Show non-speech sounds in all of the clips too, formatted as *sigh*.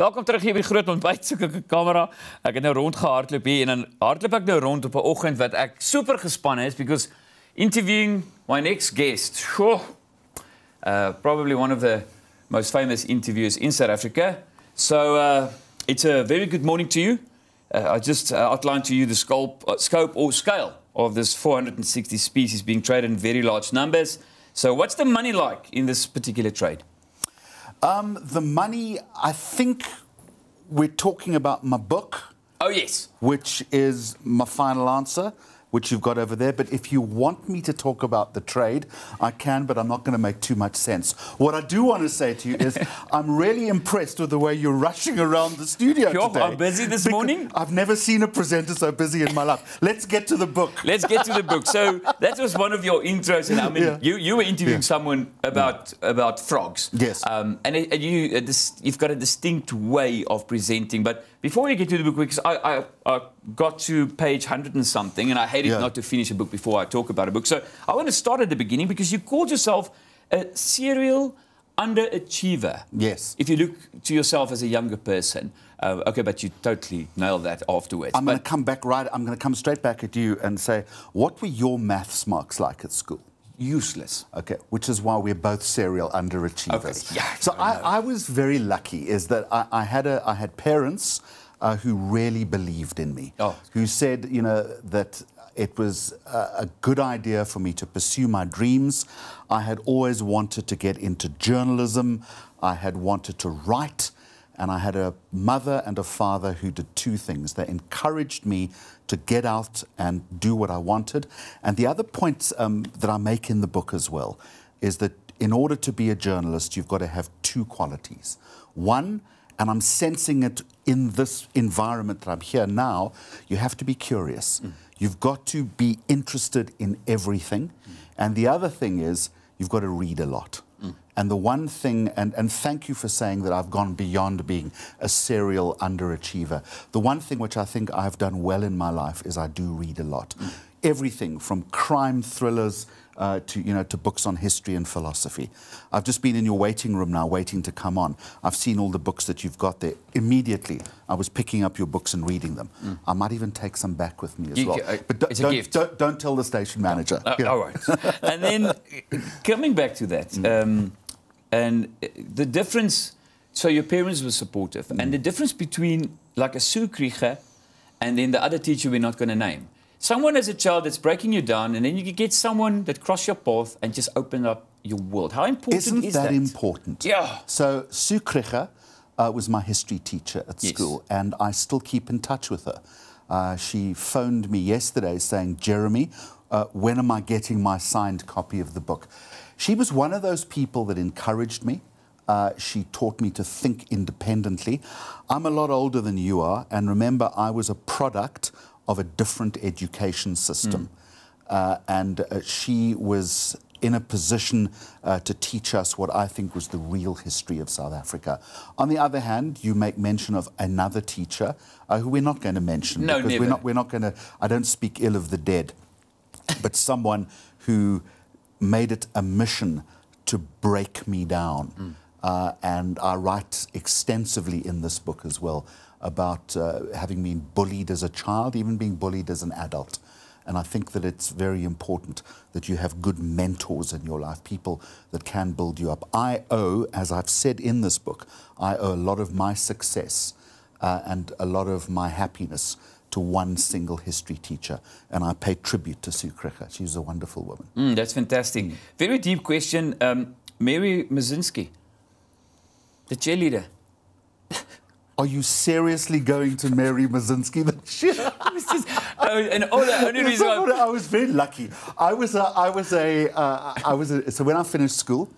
Welkom terug hier by Groot Ontbyt. Soek ek 'n kamera. Ek het nou rondgehardloop hier en dan hardloop ek nou rond op 'n oggend wat ek super gespanne is because interviewing my next guest. Sho. Uh probably one of the most famous interviews in South Africa. So uh it's a very good morning to you. Uh, I just uh, outlined to you the scope uh, scope or scale of this 460 species being traded in very large numbers. So what's the money like in this particular trade? Um, the money, I think we're talking about my book. Oh, yes. Which is my final answer which you've got over there. But if you want me to talk about the trade, I can, but I'm not going to make too much sense. What I do want to say to you is *laughs* I'm really impressed with the way you're rushing around the studio today. I'm busy this morning. I've never seen a presenter so busy in my life. Let's get to the book. Let's get to the book. So that was one of your intros. And I mean, yeah. you, you were interviewing yeah. someone about, yeah. about frogs. Yes. Um, and, and you, uh, this, you've got a distinct way of presenting. But before we get to the book, because I, I, I got to page 100 and something, and I hated yeah. not to finish a book before I talk about a book. So I want to start at the beginning because you called yourself a serial underachiever. Yes. If you look to yourself as a younger person, uh, okay, but you totally nailed that afterwards. I'm going to come back right, I'm going to come straight back at you and say, what were your maths marks like at school? useless. Okay, which is why we're both serial underachievers. Okay. Yeah, so I, I, I, was very lucky is that I, I, had a I had parents uh, who really believed in me, oh. who said, you know, that it was a good idea for me to pursue my dreams. I had always wanted to get into journalism. I had wanted to write. And I had a mother and a father who did two things. They encouraged me to get out and do what I wanted. And the other point um, that I make in the book as well is that in order to be a journalist, you've got to have two qualities. One and I'm sensing it in this environment that I'm here now, you have to be curious. Mm. You've got to be interested in everything. Mm. And the other thing is, you've got to read a lot. Mm. And the one thing, and, and thank you for saying that I've gone beyond being a serial underachiever. The one thing which I think I've done well in my life is I do read a lot. Mm. Everything from crime thrillers uh, to, you know, to books on history and philosophy. I've just been in your waiting room now, waiting to come on. I've seen all the books that you've got there. Immediately, I was picking up your books and reading them. Mm. I might even take some back with me as you, well. Uh, but don't, don't, don't, don't, tell the station manager. Uh, yeah. All right. *laughs* and then coming back to that, mm. um, and uh, the difference. So your parents were supportive, mm. and the difference between like a Sukriche and then the other teacher we're not going to name Someone as a child that's breaking you down, and then you get someone that crosses your path and just opens up your world. How important Isn't is that? Isn't that important? Yeah. So Sue Kricher uh, was my history teacher at yes. school, and I still keep in touch with her. Uh, she phoned me yesterday saying, Jeremy, uh, when am I getting my signed copy of the book? She was one of those people that encouraged me. Uh, she taught me to think independently. I'm a lot older than you are, and remember, I was a product of a different education system. Mm. Uh, and uh, she was in a position uh, to teach us what I think was the real history of South Africa. On the other hand, you make mention of another teacher uh, who we're not going to mention. No, because never. We're not, we're not going to, I don't speak ill of the dead, but someone who made it a mission to break me down. Mm. and I write extensively in this book as well about uh, having been bullied as a child, even being bullied as an adult. And I think that it's very important that you have good mentors in your life, people that can build you up. I owe, as I've said in this book, I owe a lot of my success uh, and a lot of my happiness to one single history teacher. And I pay tribute to Sue Krecher. She's a wonderful woman. Mm, that's fantastic. Mm. Very deep question. Um, Mary Mazinski, the cheerleader. Are you seriously going to marry Mazinski this year? *laughs* and all the only *laughs* reason I was very lucky. I was a, I was a, uh, I was a, so when I finished school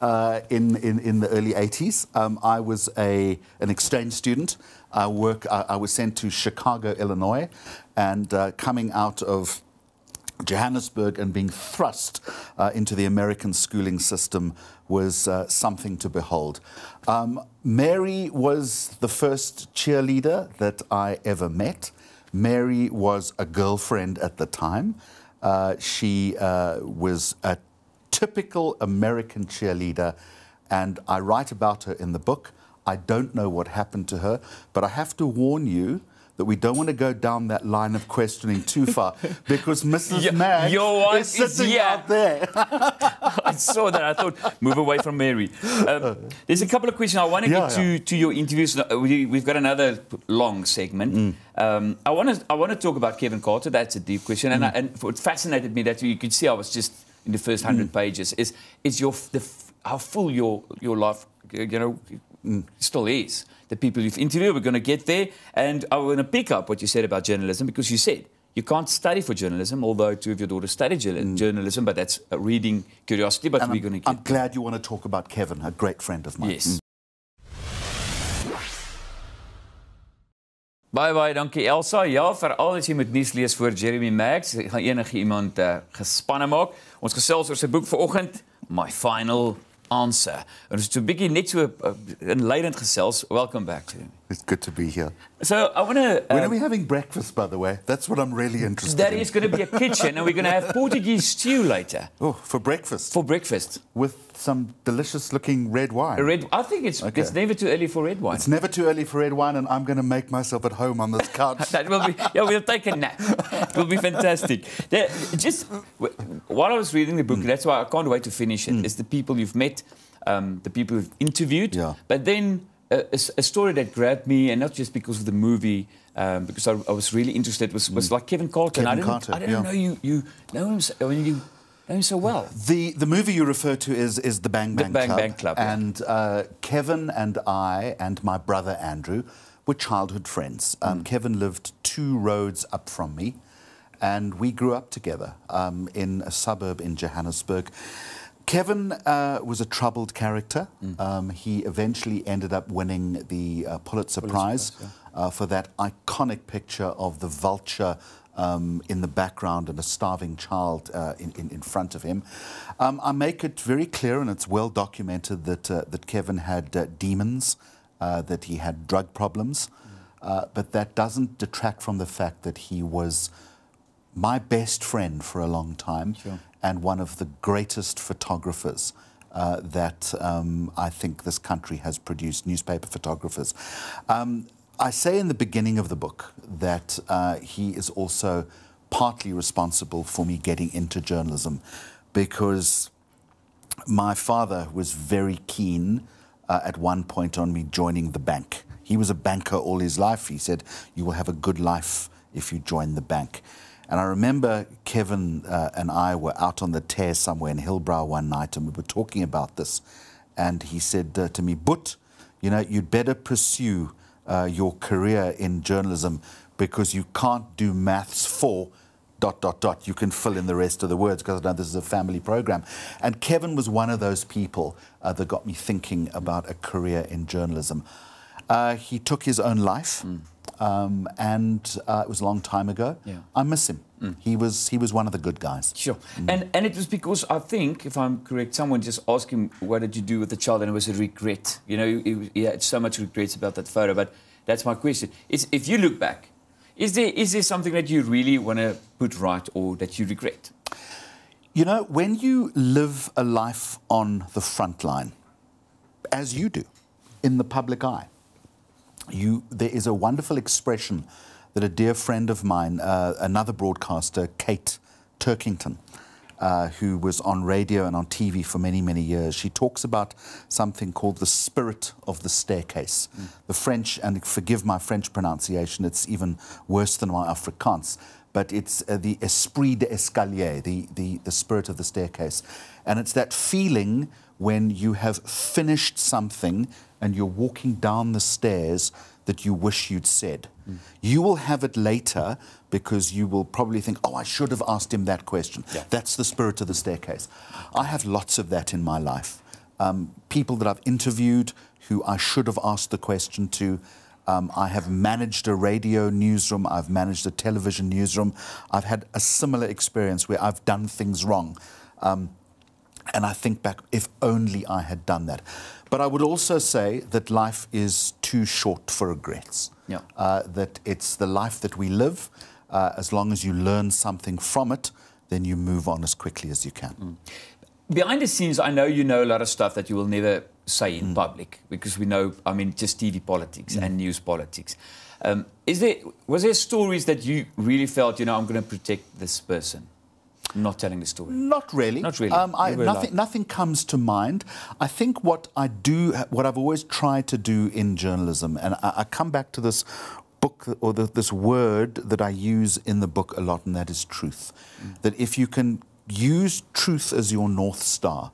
uh, in, in in the early 80s, um, I was a an exchange student. I work. I, I was sent to Chicago, Illinois, and uh, coming out of Johannesburg and being thrust uh, into the American schooling system was uh, something to behold. Um, Mary was the first cheerleader that I ever met. Mary was a girlfriend at the time. Uh, she uh, was a typical American cheerleader, and I write about her in the book. I don't know what happened to her, but I have to warn you that we don't want to go down that line of questioning too far *laughs* because Mrs. Yeah, your wife is sitting is, yeah. out there. *laughs* I saw that. I thought, move away from Mary. Um, there's a couple of questions. I want to yeah, get to, to your interviews. We've got another long segment. Mm. Um, I want to I want to talk about Kevin Carter. That's a deep question, mm. and, I, and fascinated me that you could see I was just in the first hundred mm. pages. Is is your the, how full your your life you know mm. still is. the people you've interviewed. We're going to get there. And I'm going to pick up what you said about journalism because you said you can't study for journalism, although two of your daughters studied journal- mm. journalism, but that's a reading curiosity. But and we're going to get I'm there. glad you want to talk about Kevin, a great friend of mine. Yes. Mm. Baie baie dankie Elsa. Ja, veral as jy met nuus lees voor Jeremy Max, gaan enige iemand uh, gespanne maak. Ons gesels oor sy boek vanoggend, My Final answer. And to begin next to enlightened Gesels, welcome back to you. It's good to be here. So I want to. Uh, when are um, we having breakfast, by the way? That's what I'm really interested There in. going to be a kitchen, and we're going to have *laughs* Portuguese stew later. Oh, for breakfast. For breakfast. With some delicious looking red wine. Red, I think it's, okay. it's never too early for red wine. It's never too early for red wine, and I'm going to make myself at home on this couch. *laughs* that will be, yeah, we'll take a nap. It will be fantastic. just while I was reading the book, mm. that's why I can't wait to finish it. Mm. It's the people you've met, um, the people you've interviewed, yeah. but then a, a, a, story that grabbed me, and not just because of the movie, um, because I, I, was really interested, was, was mm. like Kevin Carlton. Kevin I didn't, Carter, I didn't yeah. know you, you know him. I mean, you so well. The the movie you refer to is is the Bang Bang, the Bang, Club, Bang Club, and uh, Kevin and I and my brother Andrew were childhood friends. Um, mm. Kevin lived two roads up from me, and we grew up together um, in a suburb in Johannesburg. Kevin uh, was a troubled character. Mm. Um, he eventually ended up winning the uh, Pulitzer, Pulitzer, Prize, Prize yeah. uh, for that iconic picture of the vulture um, in the background and a starving child uh, in, in, in, front of him. Um, I make it very clear, and it's well documented, that, uh, that Kevin had uh, demons, uh, that he had drug problems, uh, but that doesn't detract from the fact that he was my best friend for a long time sure. and one of the greatest photographers. Uh, that um, I think this country has produced newspaper photographers. Um, I say in the beginning of the book that uh, he is also partly responsible for me getting into journalism because my father was very keen uh, at one point on me joining the bank. He was a banker all his life. He said, You will have a good life if you join the bank. And I remember Kevin uh, and I were out on the tear somewhere in Hillbrow one night and we were talking about this. And he said uh, to me, But, you know, you'd better pursue uh, your career in journalism because you can't do maths for dot, dot, dot. You can fill in the rest of the words because I know this is a family program. And Kevin was one of those people uh, that got me thinking about a career in journalism. Uh, he took his own life. Mm. Um, and uh, it was a long time ago. Yeah. I miss him. Mm. He was he was one of the good guys. Sure, mm. and and it was because I think, if I'm correct, someone just asked him, "What did you do with the child?" And it was a regret. You know, he, he had so much regrets about that photo. But that's my question: is if you look back, is there is there something that you really want to put right or that you regret? You know, when you live a life on the front line, as you do, in the public eye, you, there is a wonderful expression that a dear friend of mine, uh, another broadcaster, Kate Turkington, uh, who was on radio and on TV for many, many years. She talks about something called the spirit of the staircase. Mm. The French, and forgive my French pronunciation, it's even worse than my Afrikaans, but it's uh, the esprit d'escalier, the, the, the spirit of the staircase. And it's that feeling when you have finished something and you're walking down the stairs that you wish you'd said. Mm. You will have it later because you will probably think, oh, I should have asked him that question. Yeah. That's the spirit of the staircase. I have lots of that in my life. Um, people that I've interviewed who I should have asked the question to, um, I have managed a radio newsroom. I've managed a television newsroom. I've had a similar experience where I've done things wrong. Um, and I think back, if only I had done that. But I would also say that life is too short for regrets. Yeah. Uh, that it's the life that we live. Uh, as long as you learn something from it, then you move on as quickly as you can. Mm. Behind the scenes, I know you know a lot of stuff that you will never say in mm. public because we know, I mean, just TV politics mm. and news politics. Um, is there was there stories that you really felt you know I'm going to protect this person? Not telling the story. Not really. Not really. Um, I, nothing, nothing, comes to mind. I think what I do, what I've always tried to do in journalism, and I, I come back to this book or the, this word that I use in the book a lot, and that is truth. Mm. That if you can use truth as your north star,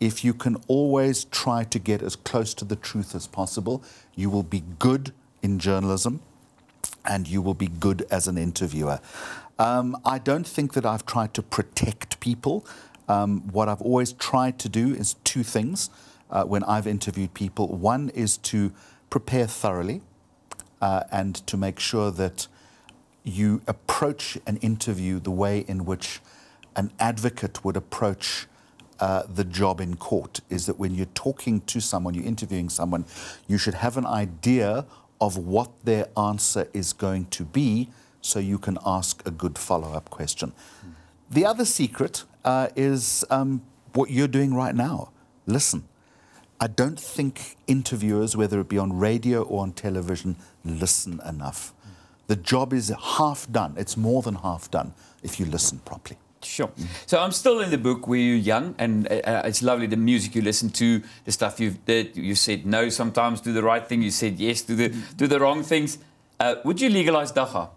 if you can always try to get as close to the truth as possible, you will be good in journalism and you will be good as an interviewer. Um, I don't think that I've tried to protect people. Um, what I've always tried to do is two things uh, when I've interviewed people. One is to prepare thoroughly uh, and to make sure that you approach an interview the way in which an advocate would approach uh, the job in court is that when you're talking to someone, you're interviewing someone, you should have an idea of what their answer is going to be so you can ask a good follow up question. Mm. The other secret uh, is um, what you're doing right now. Listen. I don't think interviewers, whether it be on radio or on television, listen enough. The job is half done. It's more than half done if you listen properly. Sure. So I'm still in the book where you're young, and uh, it's lovely the music you listen to, the stuff you've did. You said no sometimes, do the right thing. You said yes, do the do the wrong things. Uh, would you legalize dacha?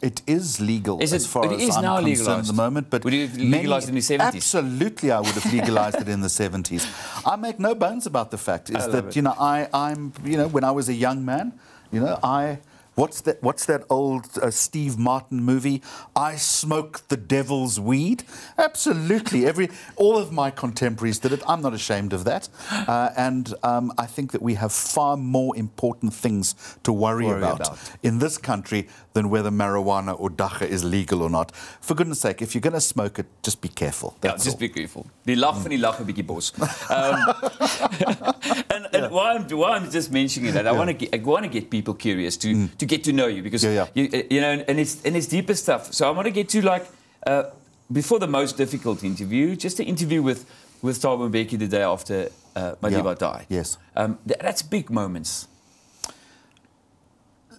It is legal is it, as far it as I'm now concerned legalized. at the moment. But would you have legalized many, in the 70s? Absolutely, I would have legalized it in the 70s. I make no bones about the fact is that it. you know I I'm you know when I was a young man, you know I What's that? What's that old uh, Steve Martin movie? I smoke the devil's weed. Absolutely, every all of my contemporaries did it. I'm not ashamed of that, uh, and um, I think that we have far more important things to worry, worry about, about, in this country than whether marijuana or dacha is legal or not. For goodness' sake, if you're going to smoke it, just be careful. That's yeah, just all. be careful. Die lach van die lach 'n bietjie bos. and, and yeah. why, I'm, why I'm just mentioning that, I yeah. want to I want to get people curious to mm. to get to know you because yeah, yeah. You, uh, you, know, and it's and it's deeper stuff. So I want to get to like uh, before the most difficult interview, just the interview with with Thabo Mbeki the day after uh, Madiba yeah. died. Yes, um, th that's big moments.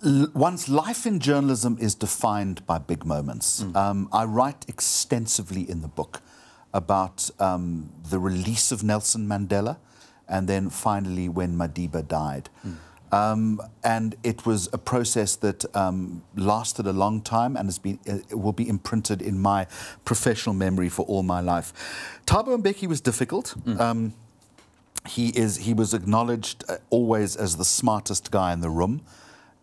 L one's life in journalism is defined by big moments. Mm. Um, I write extensively in the book about um, the release of Nelson Mandela, and then finally when Madiba died. Mm. Um, and it was a process that um, lasted a long time and has been, uh, will be imprinted in my professional memory for all my life. and Mbeki was difficult. Mm. Um, he, is, he was acknowledged uh, always as the smartest guy in the room.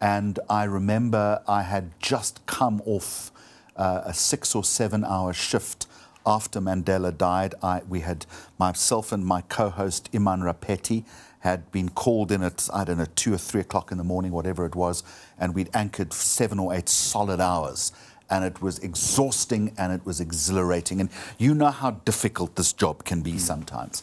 And I remember I had just come off uh, a six or seven hour shift after Mandela died, I, we had myself and my co-host Iman Rapetti had been called in at, I don't know, two or three o'clock in the morning, whatever it was, and we'd anchored seven or eight solid hours. And it was exhausting and it was exhilarating. And you know how difficult this job can be mm. sometimes.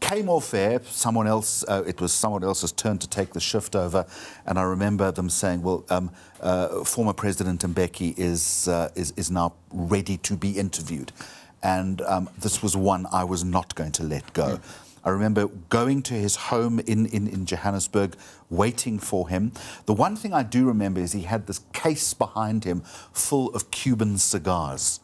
Came off air, someone else, uh, it was someone else's turn to take the shift over. And I remember them saying, well, um, uh, former President Mbeki is, uh, is, is now ready to be interviewed and um, this was one I was not going to let go. I remember going to his home in, in, in, Johannesburg, waiting for him. The one thing I do remember is he had this case behind him full of Cuban cigars.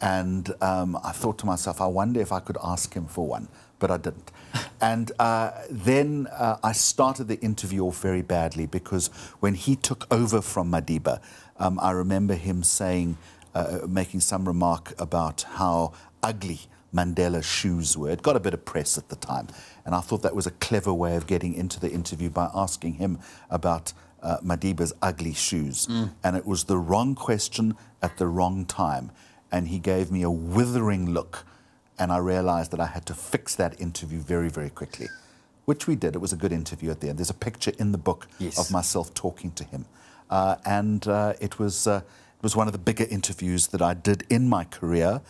And um, I thought to myself, I wonder if I could ask him for one, but I didn't. *laughs* and uh, then uh, I started the interview off very badly because when he took over from Madiba, um, I remember him saying, uh, making some remark about how ugly Mandela's shoes were. It got a bit of press at the time. And I thought that was a clever way of getting into the interview by asking him about uh, Madiba's ugly shoes. Mm. And it was the wrong question at the wrong time. And he gave me a withering look. And I realized that I had to fix that interview very, very quickly, which we did. It was a good interview at the end. There's a picture in the book yes. of myself talking to him. Uh, and uh, it was uh, it was one of the bigger interviews that I did in my career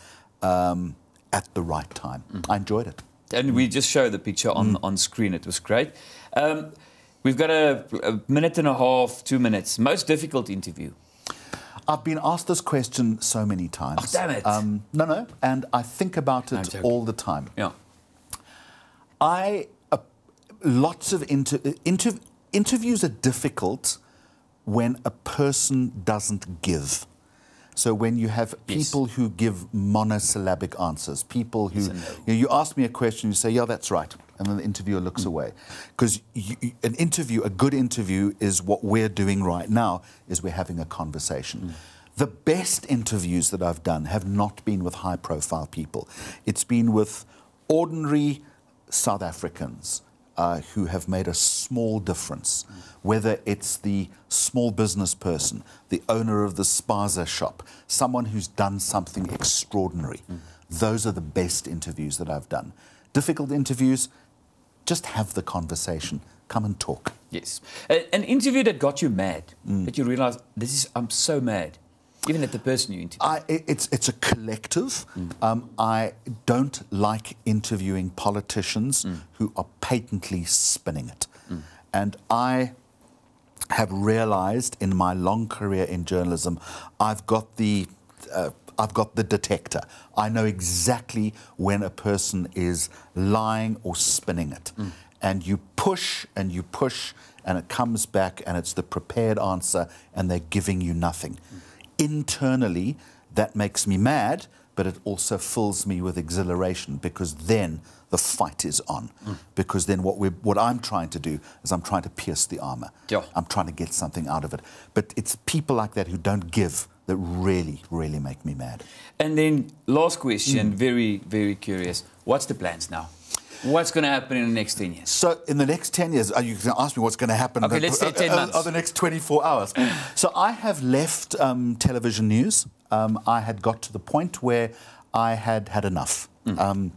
um, at the right time. Mm. I enjoyed it. And we just show the picture on, mm. on screen. It was great. Um, we've got a, a, minute and a half, two minutes. Most difficult interview. I've been asked this question so many times. Oh, damn it. Um, no, no. And I think about it all the time. Yeah. I, uh, lots of inter, uh, inter interviews are difficult when a person doesn't give. So when you have people yes. who give monosyllabic answers, people who, no. you, know, you, ask me a question, you say, yeah, that's right. And then the interviewer looks mm. away. Because an interview, a good interview is what we're doing right now, is we're having a conversation. Mm. The best interviews that I've done have not been with high profile people. It's been with ordinary South Africans uh, who have made a small difference, whether it's the small business person, the owner of the spaza shop, someone who's done something extraordinary. Those are the best interviews that I've done. Difficult interviews, just have the conversation. Come and talk. Yes. A, an interview that got you mad, mm. that you realised, this is, I'm so mad. Even if the person you interview? I, it's, it's a collective. Mm. Um, I don't like interviewing politicians mm. who are patently spinning it. Mm. And I have realized in my long career in journalism, I've got the. Uh, I've got the detector. I know exactly when a person is lying or spinning it. Mm. And you push and you push, and it comes back, and it's the prepared answer, and they're giving you nothing. Mm internally, that makes me mad, but it also fills me with exhilaration because then the fight is on. Mm. Because then what, we're, what I'm trying to do is I'm trying to pierce the armor. Yeah. I'm trying to get something out of it. But it's people like that who don't give that really, really make me mad. And then last question, mm. very, very curious. What's the plans now? What's going to happen in the next 10 years? So, in the next 10 years, are you going to ask me what's going to happen okay, let's say 10 uh, uh, months. or the next 24 hours. so, I have left um, television news. Um, I had got to the point where I had had enough. Mm. Um,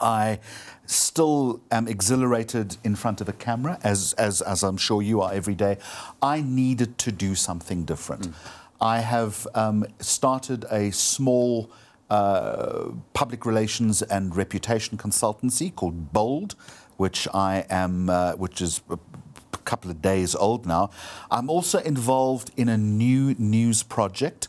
I still am exhilarated in front of a camera, as, as, as I'm sure you are every day. I needed to do something different. Mm. I have um, started a small uh, public relations and reputation consultancy called Bold, which I am, uh, which is a couple of days old now. I'm also involved in a new news project,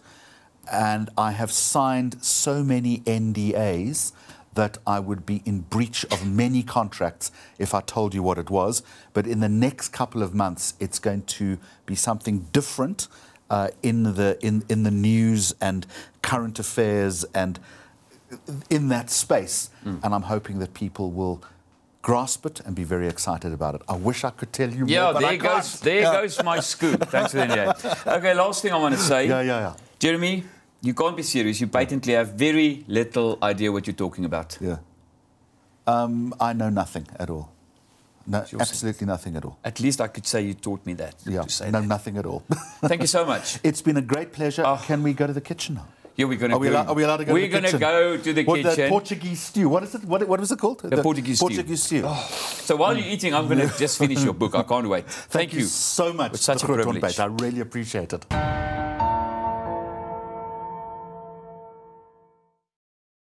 and I have signed so many NDAs that I would be in breach of many contracts if I told you what it was. But in the next couple of months, it's going to be something different uh, in the in in the news and current affairs and in that space. Mm. And I'm hoping that people will grasp it and be very excited about it. I wish I could tell you yeah, more, but there I goes can't. there yeah. goes my scoop. Thanks for that. *laughs* Okay, last thing I want to say. Yeah, yeah, yeah. Jeremy, you can't be serious. You patently have very little idea what you're talking about. Yeah. Um, I know nothing at all. No, absolutely nothing at all. At least I could say you taught me that. Yeah, no, that. nothing at all. *laughs* Thank you so much. *laughs* It's been a great pleasure. Oh. Can we go to the kitchen now? Yeah, we're going to. Are, we allo- are we allowed to go? We're going to go to the what, kitchen. The Portuguese stew. What is it? What, what was it called? The, the Portuguese, Portuguese stew. stew. Oh. Ah. So while you're eating, I'm going *laughs* to just finish your book. I can't wait. Thank, Thank you. so much. It's such a privilege. I really appreciate it.